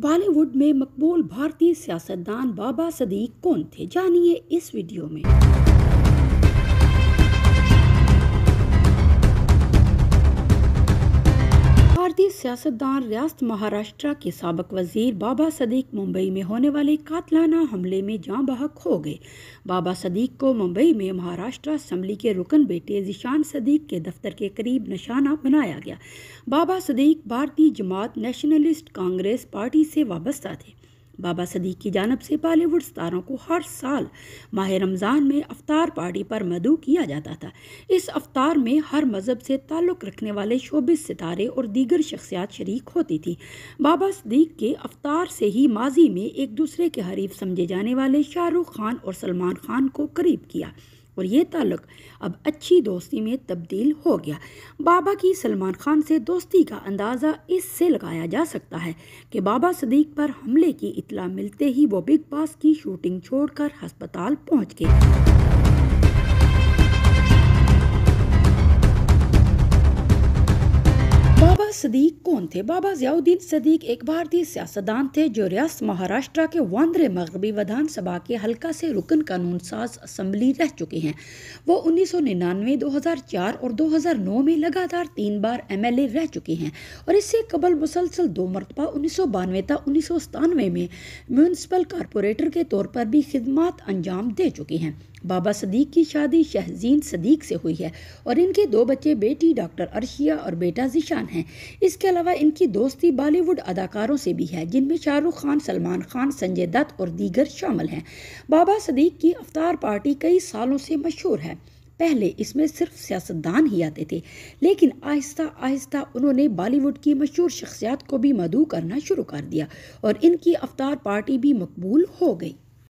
बॉलीवुड में मकबूल भारतीय सियासतदान बाबा सदीक कौन थे जानिए इस वीडियो में मरकजी सियासतदान रियासत महाराष्ट्र के सबक वजीर बाबा सदीक मुंबई में होने वाले कातलाना हमले में जाँ बहक हो गए बाबा सदीक को मुंबई में महाराष्ट्र असम्बली के रुकन बेटे जिशान सदीक के दफ्तर के करीब निशाना बनाया गया बाबा सदीक भारतीय जमात नेशनलिस्ट कांग्रेस पार्टी से वाबस्ता थे बाबा सदीक की जानब से बॉलीवुड स्तारों को हर साल माह रमज़ान में अवतार पार्टी पर मदू किया जाता था इस अवतार में हर मज़हब से ताल्लुक़ रखने वाले शोबिस सितारे और दीगर शख्सियात शरीक होती थी बाबा सदीक के अवतार से ही माजी में एक दूसरे के हरीफ समझे जाने वाले शाहरुख खान और सलमान खान को करीब किया और ये ताल्लुक अब अच्छी दोस्ती में तब्दील हो गया बाबा की सलमान खान से दोस्ती का अंदाज़ा इससे लगाया जा सकता है कि बाबा सदीक पर हमले की इतला मिलते ही वो बिग बॉस की शूटिंग छोड़कर हस्पताल पहुंच गए सदीक कौन थे बाबा जियाउद्दीन सदीक एक भारतीय सियासतदान थे जो रियासत महाराष्ट्र के वांद्रे मगरबी विधानसभा के हल्का से रुकन कानून साज असम्बली रह चुके हैं वो उन्नीस सौ दो हज़ार चार और दो हज़ार नौ में लगातार तीन बार एम एल ए रह चुके हैं और इससे कबल मुसलसल दो मरतबा उन्नीस सौ बानवे तक उन्नीस सौ सतानवे में म्यूनसिपल कॉरपोरेटर के तौर पर भी खदमात अंजाम दे चुके हैं बाबा सदीक की शादी शहजीन सदीक से हुई है और इनके दो बच्चे बेटी डॉक्टर अर्शिया और बेटा जिशान हैं इसके अलावा इनकी दोस्ती बॉलीवुड अदाकारों से भी है जिनमें शाहरुख खान सलमान खान संजय दत्त और दीगर शामिल हैं बाबा सदीक की अवतार पार्टी कई सालों से मशहूर है पहले इसमें सिर्फ सियासतदान ही आते थे लेकिन आहिस्ता आहिस्ता उन्होंने बॉलीवुड की मशहूर शख्सियात को भी मधु करना शुरू कर दिया और इनकी अवतार पार्टी भी मकबूल हो गई